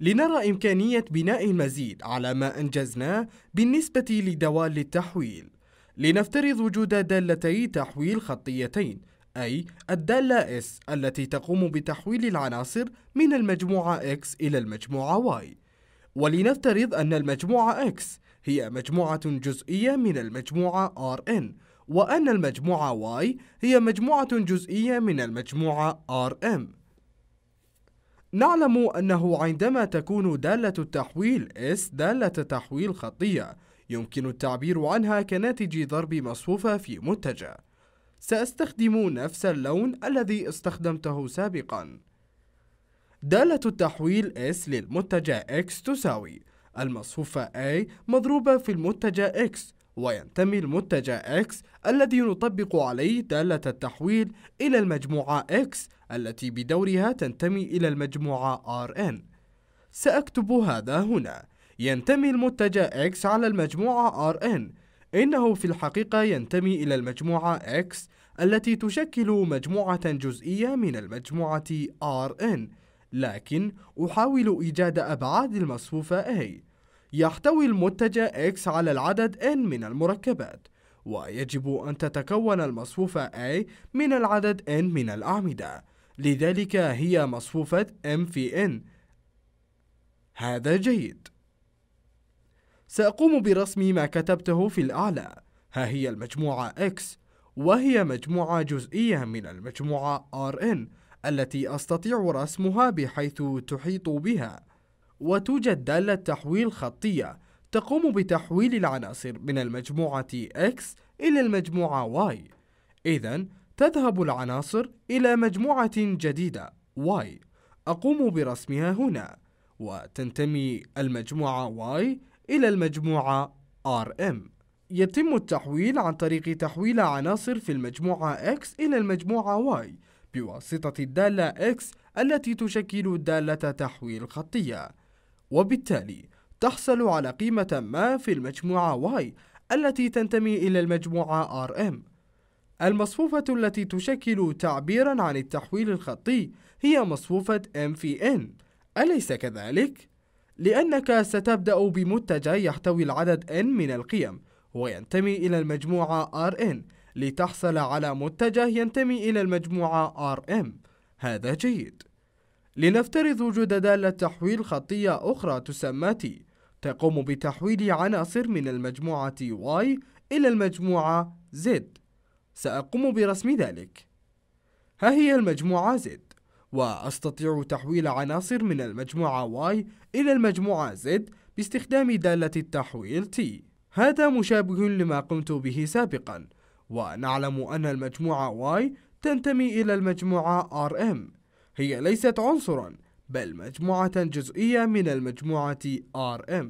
لنرى إمكانية بناء المزيد على ما أنجزناه بالنسبة لدوال التحويل لنفترض وجود دالتي تحويل خطيتين أي الدالة S التي تقوم بتحويل العناصر من المجموعة X إلى المجموعة Y ولنفترض أن المجموعة X هي مجموعة جزئية من المجموعة Rn وأن المجموعة Y هي مجموعة جزئية من المجموعة Rm نعلم أنه عندما تكون دالة التحويل S دالة تحويل خطية يمكن التعبير عنها كناتج ضرب مصفوفة في متجه سأستخدم نفس اللون الذي استخدمته سابقا دالة التحويل S للمتجه X تساوي المصفوفة A مضروبة في المتجه X وينتمي المتجه X الذي نطبق عليه دالة التحويل إلى المجموعة X التي بدورها تنتمي إلى المجموعة Rn سأكتب هذا هنا ينتمي المتجه X على المجموعة Rn إنه في الحقيقة ينتمي إلى المجموعة X التي تشكل مجموعة جزئية من المجموعة Rn لكن أحاول إيجاد أبعاد المصفوفة A يحتوي المتجه X على العدد N من المركبات ويجب أن تتكون المصفوفة A من العدد N من الأعمدة لذلك هي مصفوفة M في N هذا جيد سأقوم برسم ما كتبته في الأعلى ها هي المجموعة X وهي مجموعة جزئية من المجموعة Rn التي أستطيع رسمها بحيث تحيط بها وتوجد دالة تحويل خطية تقوم بتحويل العناصر من المجموعة X إلى المجموعة Y إذا تذهب العناصر إلى مجموعة جديدة Y أقوم برسمها هنا وتنتمي المجموعة Y إلى المجموعة RM يتم التحويل عن طريق تحويل عناصر في المجموعة X إلى المجموعة Y بواسطة الدالة X التي تشكل دالة تحويل خطية وبالتالي تحصل على قيمة ما في المجموعة Y التي تنتمي إلى المجموعة RM المصفوفة التي تشكل تعبيرا عن التحويل الخطي هي مصفوفة M في N أليس كذلك؟ لأنك ستبدأ بمتجع يحتوي العدد N من القيم وينتمي إلى المجموعة Rn لتحصل على متجه ينتمي إلى المجموعة Rm هذا جيد لنفترض وجود دالة تحويل خطية أخرى تسمى T تقوم بتحويل عناصر من المجموعة Y إلى المجموعة Z سأقوم برسم ذلك ها هي المجموعة Z وأستطيع تحويل عناصر من المجموعة Y إلى المجموعة Z باستخدام دالة التحويل T هذا مشابه لما قمت به سابقا ونعلم أن المجموعة Y تنتمي إلى المجموعة RM هي ليست عنصرا بل مجموعة جزئية من المجموعة RM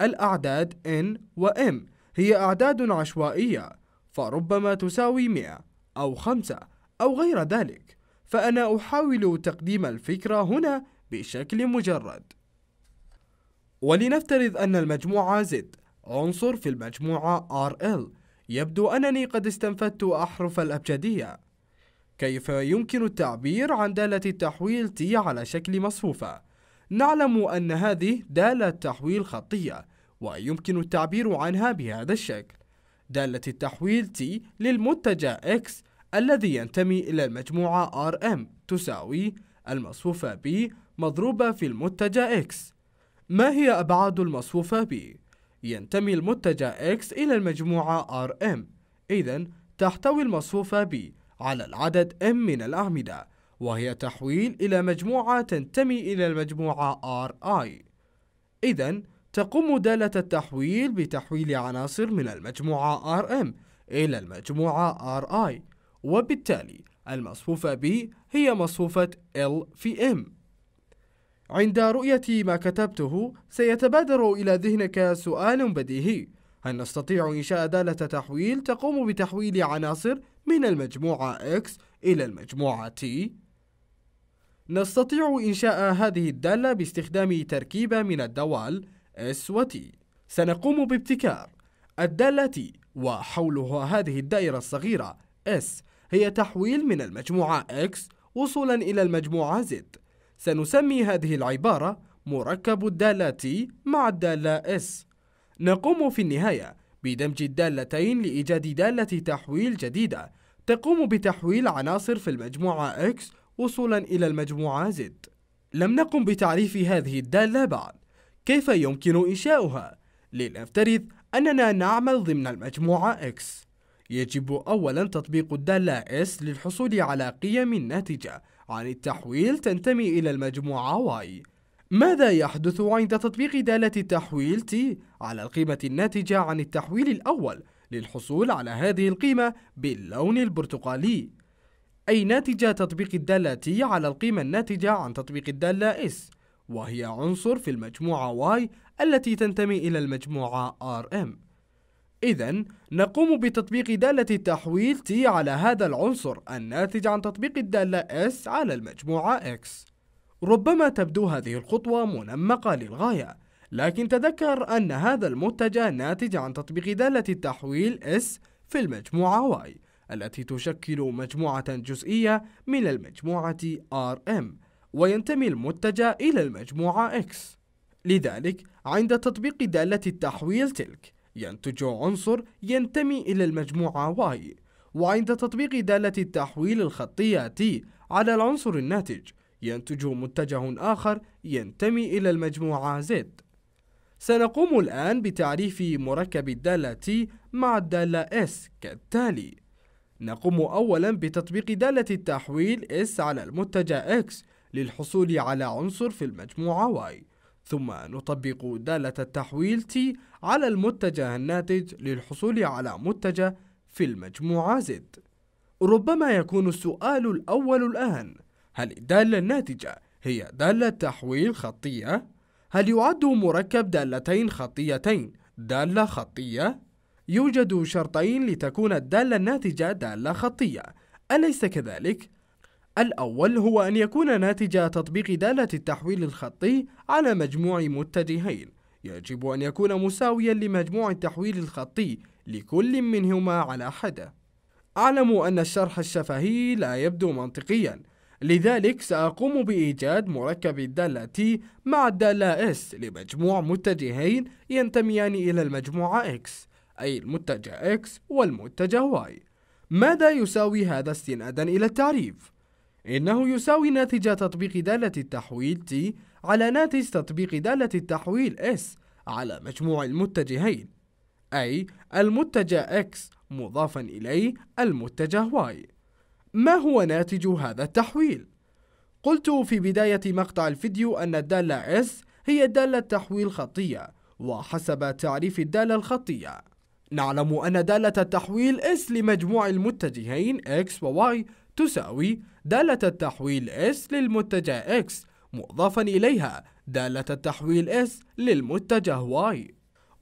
الأعداد N و M هي أعداد عشوائية فربما تساوي 100 أو 5 أو غير ذلك فأنا أحاول تقديم الفكرة هنا بشكل مجرد ولنفترض أن المجموعة Z عنصر في المجموعة RL يبدو أنني قد استنفدت أحرف الأبجدية كيف يمكن التعبير عن دالة التحويل T على شكل مصفوفة؟ نعلم أن هذه دالة تحويل خطية ويمكن التعبير عنها بهذا الشكل دالة التحويل T للمتجه X الذي ينتمي إلى المجموعة RM تساوي المصفوفة B مضروبة في المتجه X ما هي أبعاد المصفوفة B؟ ينتمي المتجه X إلى المجموعة RM إذن تحتوي المصفوفة B على العدد M من الأعمدة وهي تحويل إلى مجموعة تنتمي إلى المجموعة RI إذا تقوم دالة التحويل بتحويل عناصر من المجموعة RM إلى المجموعة RI وبالتالي المصفوفة B هي مصفوفة L في M عند رؤية ما كتبته سيتبادر إلى ذهنك سؤال بديهي هل نستطيع إنشاء دالة تحويل تقوم بتحويل عناصر من المجموعة X إلى المجموعة T نستطيع إنشاء هذه الدالة باستخدام تركيبة من الدوال S و T سنقوم بابتكار الدالة T وحولها هذه الدائرة الصغيرة S هي تحويل من المجموعة X وصولا إلى المجموعة Z سنسمي هذه العبارة مركب الدالة T مع الدالة S نقوم في النهاية بدمج الدالتين لإيجاد دالة تحويل جديدة تقوم بتحويل عناصر في المجموعة X وصولا إلى المجموعة Z لم نقم بتعريف هذه الدالة بعد كيف يمكن إنشاؤها؟ لنفترض أننا نعمل ضمن المجموعة X يجب أولا تطبيق الدالة S للحصول على قيم ناتجة عن التحويل تنتمي إلى المجموعة Y ماذا يحدث عند تطبيق دالة التحويل T على القيمة الناتجة عن التحويل الأول؟ للحصول على هذه القيمة باللون البرتقالي أي ناتجة تطبيق الدالة T على القيمة الناتجة عن تطبيق الدالة S وهي عنصر في المجموعة Y التي تنتمي إلى المجموعة RM إذا نقوم بتطبيق دالة التحويل T على هذا العنصر الناتج عن تطبيق الدالة S على المجموعة X ربما تبدو هذه الخطوة منمقة للغاية لكن تذكر أن هذا المتجه ناتج عن تطبيق دالة التحويل S في المجموعة Y التي تشكل مجموعة جزئية من المجموعة RM وينتمي المتجه إلى المجموعة X لذلك عند تطبيق دالة التحويل تلك ينتج عنصر ينتمي إلى المجموعة Y وعند تطبيق دالة التحويل الخطية T على العنصر الناتج ينتج متجه آخر ينتمي إلى المجموعة Z سنقوم الآن بتعريف مركب الدالة T مع الدالة S كالتالي نقوم أولا بتطبيق دالة التحويل S على المتجه X للحصول على عنصر في المجموعة Y ثم نطبق دالة التحويل T على المتجه الناتج للحصول على متجه في المجموعة Z ربما يكون السؤال الأول الآن هل الدالة الناتجة هي دالة تحويل خطية هل يعد مركب دالتين خطيتين دالة خطية؟ يوجد شرطين لتكون الدالة الناتجة دالة خطية أليس كذلك؟ الأول هو أن يكون ناتج تطبيق دالة التحويل الخطي على مجموع متجهين يجب أن يكون مساويا لمجموع التحويل الخطي لكل منهما على حدة أعلم أن الشرح الشفهي لا يبدو منطقيا لذلك سأقوم بإيجاد مركب الدالة T مع الدالة S لمجموع متجهين ينتميان إلى المجموعة X أي المتجه X والمتجه Y ماذا يساوي هذا استنادا إلى التعريف؟ إنه يساوي ناتج تطبيق دالة التحويل T على ناتج تطبيق دالة التحويل S على مجموع المتجهين أي المتجه X مضافا إليه المتجه Y ما هو ناتج هذا التحويل؟ قلت في بداية مقطع الفيديو أن الدالة S هي دالة تحويل خطية وحسب تعريف الدالة الخطية نعلم أن دالة التحويل S لمجموع المتجهين X و Y تساوي دالة التحويل S للمتجه X مضافا إليها دالة التحويل S للمتجه Y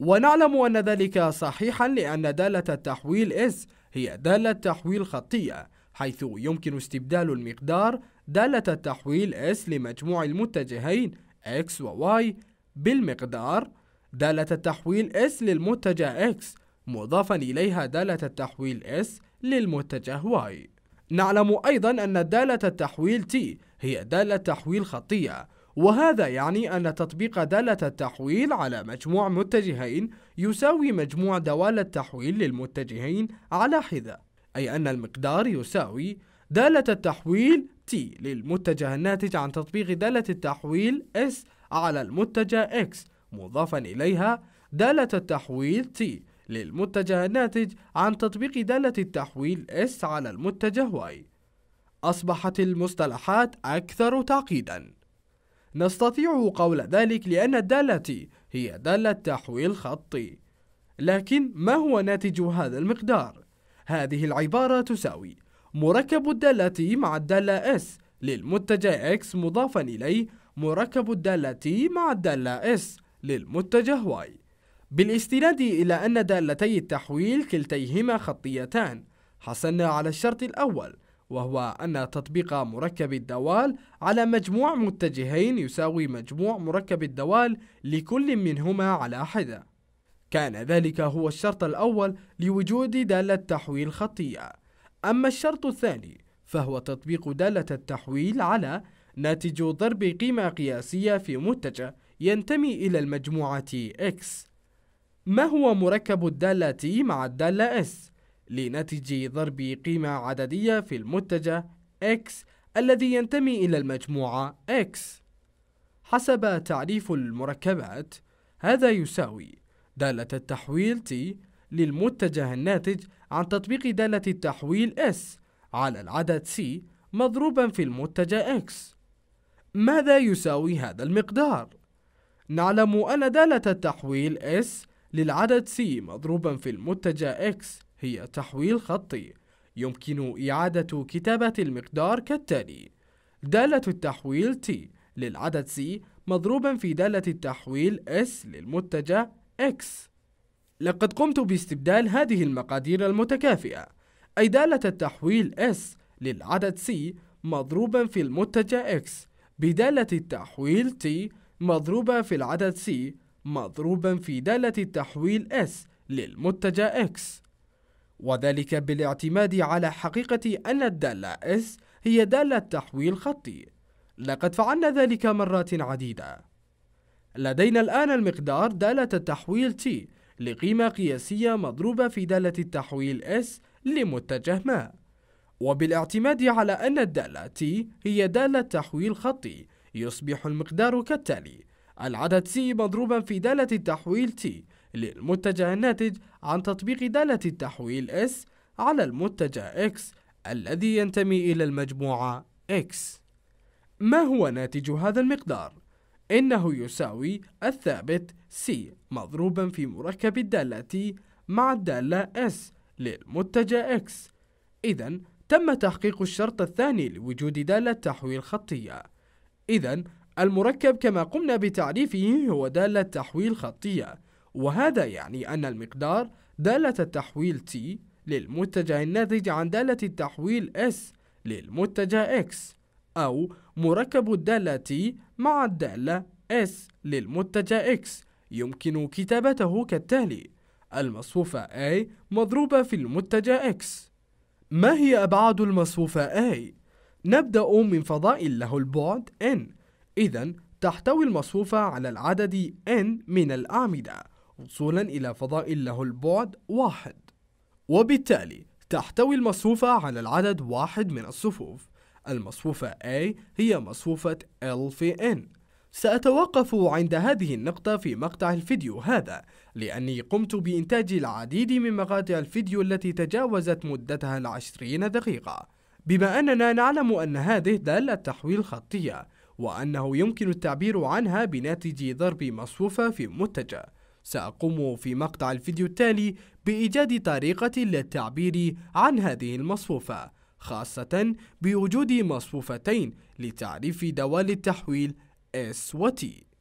ونعلم أن ذلك صحيحا لأن دالة التحويل S هي دالة تحويل خطية حيث يمكن استبدال المقدار دالة التحويل S لمجموع المتجهين X و Y بالمقدار دالة التحويل S للمتجه X مضافا إليها دالة التحويل S للمتجه Y نعلم أيضا أن دالة التحويل T هي دالة تحويل خطية وهذا يعني أن تطبيق دالة التحويل على مجموع متجهين يساوي مجموع دوال التحويل للمتجهين على حذاء أي أن المقدار يساوي دالة التحويل T للمتجه الناتج عن تطبيق دالة التحويل S على المتجه X مضافا إليها دالة التحويل T للمتجه الناتج عن تطبيق دالة التحويل S على المتجه Y أصبحت المصطلحات أكثر تعقيدا نستطيع قول ذلك لأن الدالة T هي دالة تحويل خطي لكن ما هو ناتج هذا المقدار؟ هذه العبارة تساوي مركب الدالة مع الدالة S للمتجه X مضافا إليه مركب الدالة T مع الدالة S للمتجه Y بالاستناد إلى أن دالتي التحويل كلتيهما خطيتان حصلنا على الشرط الأول وهو أن تطبيق مركب الدوال على مجموع متجهين يساوي مجموع مركب الدوال لكل منهما على حدة كان ذلك هو الشرط الأول لوجود دالة تحويل خطية أما الشرط الثاني فهو تطبيق دالة التحويل على ناتج ضرب قيمة قياسية في متجه ينتمي إلى المجموعة X ما هو مركب الدالة T مع الدالة S لناتج ضرب قيمة عددية في المتجه X الذي ينتمي إلى المجموعة X حسب تعريف المركبات هذا يساوي دالة التحويل T للمتجه الناتج عن تطبيق دالة التحويل S على العدد C مضروبا في المتجه X ماذا يساوي هذا المقدار؟ نعلم أن دالة التحويل S للعدد C مضروبا في المتجه X هي تحويل خطي يمكن إعادة كتابة المقدار كالتالي دالة التحويل T للعدد C مضروبا في دالة التحويل S للمتجه X لقد قمت باستبدال هذه المقادير المتكافئة أي دالة التحويل S للعدد C مضروبا في المتجه X بدالة التحويل T مضروبة في العدد C مضروبا في دالة التحويل S للمتجه X وذلك بالاعتماد على حقيقة أن الدالة S هي دالة تحويل خطي لقد فعلنا ذلك مرات عديدة لدينا الآن المقدار دالة التحويل T لقيمة قياسية مضروبة في دالة التحويل S لمتجه ما وبالاعتماد على أن الدالة T هي دالة تحويل خطي يصبح المقدار كالتالي العدد C مضروبا في دالة التحويل T للمتجه الناتج عن تطبيق دالة التحويل S على المتجه X الذي ينتمي إلى المجموعة X ما هو ناتج هذا المقدار؟ إنه يساوي الثابت C مضروبا في مركب الدالة مع الدالة S للمتجه X إذا تم تحقيق الشرط الثاني لوجود دالة تحويل خطية إذا المركب كما قمنا بتعريفه هو دالة تحويل خطية وهذا يعني أن المقدار دالة التحويل T للمتجه الناتج عن دالة التحويل S للمتجه X أو مركب الدالة مع الدالة S للمتجه X يمكن كتابته كالتالي المصفوفة A مضروبة في المتجه X ما هي أبعاد المصفوفة A؟ نبدأ من فضاء له البعد N إذا تحتوي المصفوفة على العدد N من الأعمدة وصولا إلى فضاء له البعد واحد وبالتالي تحتوي المصفوفة على العدد واحد من الصفوف المصفوفة A هي مصفوفة L في N سأتوقف عند هذه النقطة في مقطع الفيديو هذا لأني قمت بإنتاج العديد من مقاطع الفيديو التي تجاوزت مدتها العشرين دقيقة بما أننا نعلم أن هذه دالة تحويل خطية وأنه يمكن التعبير عنها بناتج ضرب مصفوفة في متجه سأقوم في مقطع الفيديو التالي بإيجاد طريقة للتعبير عن هذه المصفوفة خاصة بوجود مصفوفتين لتعريف دوال التحويل S و T